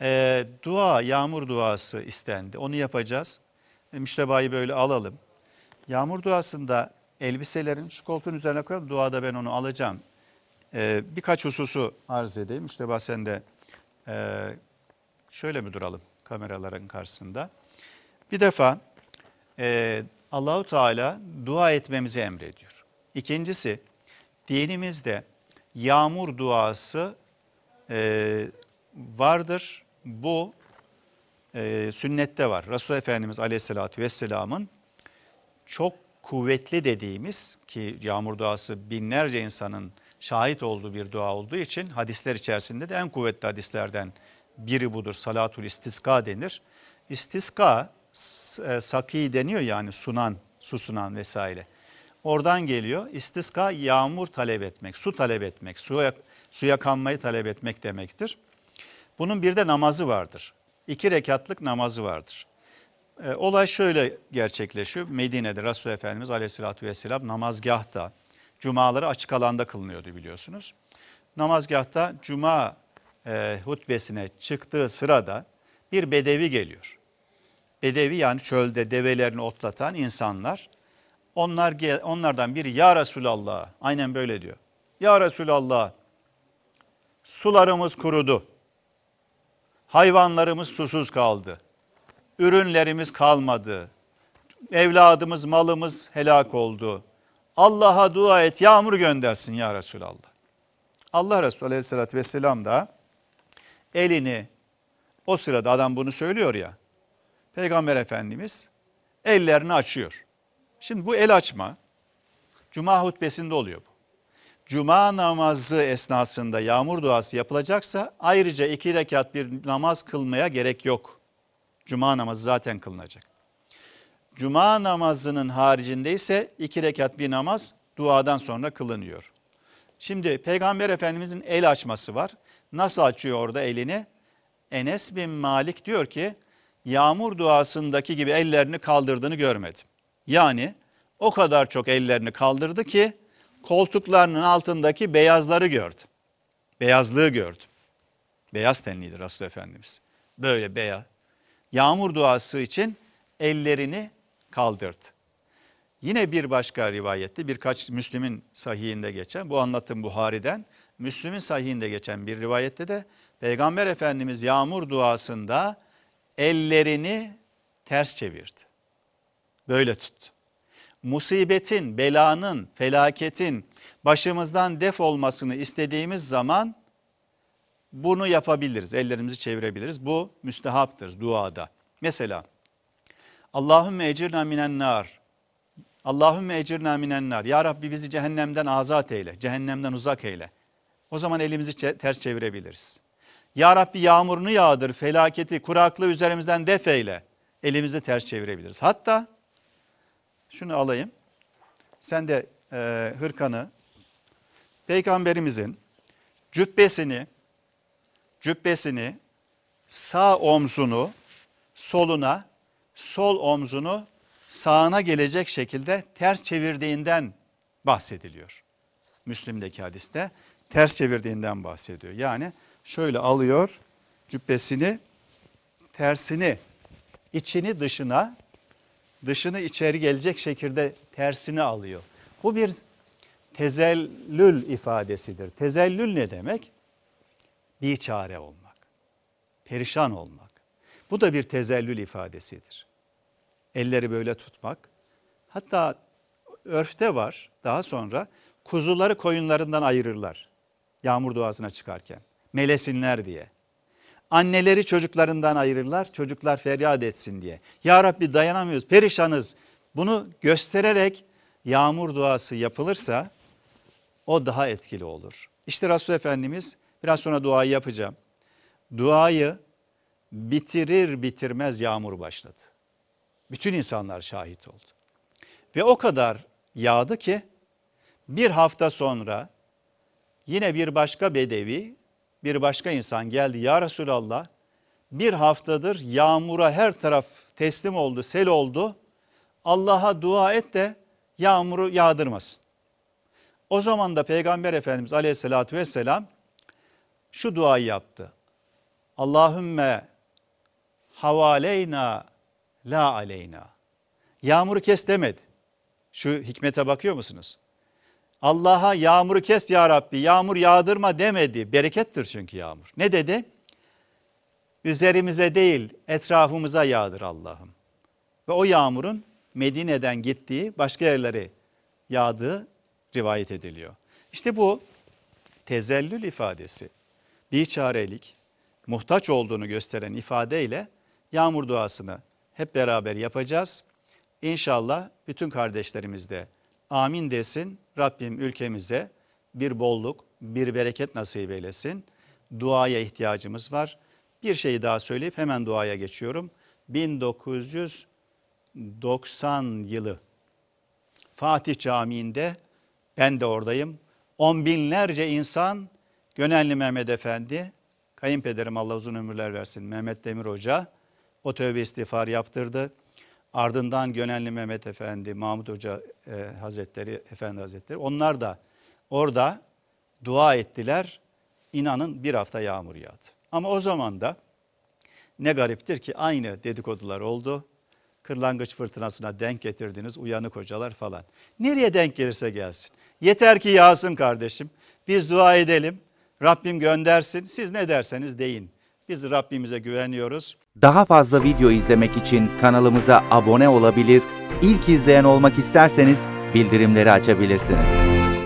e, dua, yağmur duası istendi. Onu yapacağız. E, müştebayı böyle alalım. Yağmur duasında elbiselerin şu koltuğun üzerine koyalım. Duada ben onu alacağım. E, birkaç hususu arz edeyim. Müşteba sen de e, şöyle mi duralım kameraların karşısında? Bir defa e, Allahu Teala dua etmemizi emrediyor. İkincisi dinimizde yağmur duası e, vardır bu e, sünnette var. Resul Efendimiz Aleyhisselatü Vesselam'ın çok kuvvetli dediğimiz ki yağmur duası binlerce insanın şahit olduğu bir dua olduğu için hadisler içerisinde de en kuvvetli hadislerden biri budur. Salatul istiska denir. İstiska e, saki deniyor yani sunan, susunan vesaire. Oradan geliyor. İstiska yağmur talep etmek, su talep etmek, suya, suya kanmayı talep etmek demektir. Bunun bir de namazı vardır. İki rekatlık namazı vardır. E, olay şöyle gerçekleşiyor. Medine'de Resul Efendimiz aleyhissalatü vesselam namazgahta, cumaları açık alanda kılınıyordu biliyorsunuz. Namazgahta cuma e, hutbesine çıktığı sırada bir bedevi geliyor. Bedevi yani çölde develerini otlatan insanlar. Onlar onlardan biri ya Resulallah aynen böyle diyor. Ya Resulallah sularımız kurudu. Hayvanlarımız susuz kaldı. Ürünlerimiz kalmadı. Evladımız, malımız helak oldu. Allah'a dua et yağmur göndersin ya Resulallah. Allah Resulü aleyhissalatü vesselam da elini o sırada adam bunu söylüyor ya. Peygamber Efendimiz ellerini açıyor. Şimdi bu el açma cuma hutbesinde oluyor bu cuma namazı esnasında yağmur duası yapılacaksa ayrıca iki rekat bir namaz kılmaya gerek yok. Cuma namazı zaten kılınacak. Cuma namazının haricinde ise iki rekat bir namaz duadan sonra kılınıyor. Şimdi Peygamber Efendimizin el açması var. Nasıl açıyor orada elini? Enes bin Malik diyor ki yağmur duasındaki gibi ellerini kaldırdığını görmedim. Yani o kadar çok ellerini kaldırdı ki koltuklarının altındaki beyazları gördü. Beyazlığı gördü. Beyaz tenliydi Resul Efendimiz. Böyle beyaz. Yağmur duası için ellerini kaldırdı. Yine bir başka rivayette birkaç Müslüm'ün sahihinde geçen bu anlatım Buhari'den Müslüm'ün sahihinde geçen bir rivayette de Peygamber Efendimiz yağmur duasında ellerini ters çevirdi. Böyle tuttu musibetin, belanın, felaketin başımızdan def olmasını istediğimiz zaman bunu yapabiliriz. Ellerimizi çevirebiliriz. Bu müstehaptır duada. Mesela Allahümme ecirna minen nar. Allahümme ecirna minen nar. Ya Rabbi bizi cehennemden azat eyle. Cehennemden uzak eyle. O zaman elimizi ters çevirebiliriz. Ya Rabbi yağmurunu yağdır, felaketi, kuraklığı üzerimizden def eyle. Elimizi ters çevirebiliriz. Hatta şunu alayım. Sen de e, hırkanı, peygamberimizin cübbesini, cübbesini sağ omzunu soluna, sol omzunu sağına gelecek şekilde ters çevirdiğinden bahsediliyor. Müslim'deki hadiste ters çevirdiğinden bahsediyor. Yani şöyle alıyor cübbesini, tersini, içini dışına dışını içeri gelecek şekilde tersini alıyor. Bu bir tezellül ifadesidir. Tezellül ne demek? Bir çare olmak, perişan olmak. Bu da bir tezellül ifadesidir. Elleri böyle tutmak. Hatta örfte var daha sonra kuzuları koyunlarından ayırırlar. Yağmur duasına çıkarken. Melesinler diye. Anneleri çocuklarından ayırırlar çocuklar feryat etsin diye. Ya Rabbi dayanamıyoruz perişanız bunu göstererek yağmur duası yapılırsa o daha etkili olur. İşte Resul Efendimiz biraz sonra duayı yapacağım. Duayı bitirir bitirmez yağmur başladı. Bütün insanlar şahit oldu. Ve o kadar yağdı ki bir hafta sonra yine bir başka bedevi bir başka insan geldi ya Resulallah bir haftadır yağmura her taraf teslim oldu, sel oldu. Allah'a dua et de yağmuru yağdırmasın. O zaman da Peygamber Efendimiz aleyhissalatü vesselam şu duayı yaptı. Allahümme havaleyna la aleyna. Yağmuru kes demedi. Şu hikmete bakıyor musunuz? Allah'a yağmuru kes ya Rabbi, yağmur yağdırma demedi. Berekettir çünkü yağmur. Ne dedi? Üzerimize değil etrafımıza yağdır Allah'ım. Ve o yağmurun Medine'den gittiği başka yerlere yağdığı rivayet ediliyor. İşte bu tezellül ifadesi, bir çarelik, muhtaç olduğunu gösteren ifadeyle yağmur duasını hep beraber yapacağız. İnşallah bütün kardeşlerimiz de amin desin, Rabbim ülkemize bir bolluk, bir bereket nasip eylesin. Duaya ihtiyacımız var. Bir şeyi daha söyleyip hemen duaya geçiyorum. 1990 yılı Fatih Camii'nde ben de oradayım. On binlerce insan Gönenli Mehmet Efendi, kayınpederim Allah uzun ömürler versin Mehmet Demir Hoca o tövbe istiğfar yaptırdı. Ardından Gönenli Mehmet Efendi, Mahmut Hoca e, Hazretleri, Efendi Hazretleri onlar da orada dua ettiler. İnanın bir hafta yağmur yağdı. Ama o zaman da ne gariptir ki aynı dedikodular oldu. Kırlangıç fırtınasına denk getirdiniz uyanık hocalar falan. Nereye denk gelirse gelsin. Yeter ki yağsın kardeşim. Biz dua edelim. Rabbim göndersin. Siz ne derseniz deyin. Biz Rabbimize güveniyoruz. Daha fazla video izlemek için kanalımıza abone olabilir, ilk izleyen olmak isterseniz bildirimleri açabilirsiniz.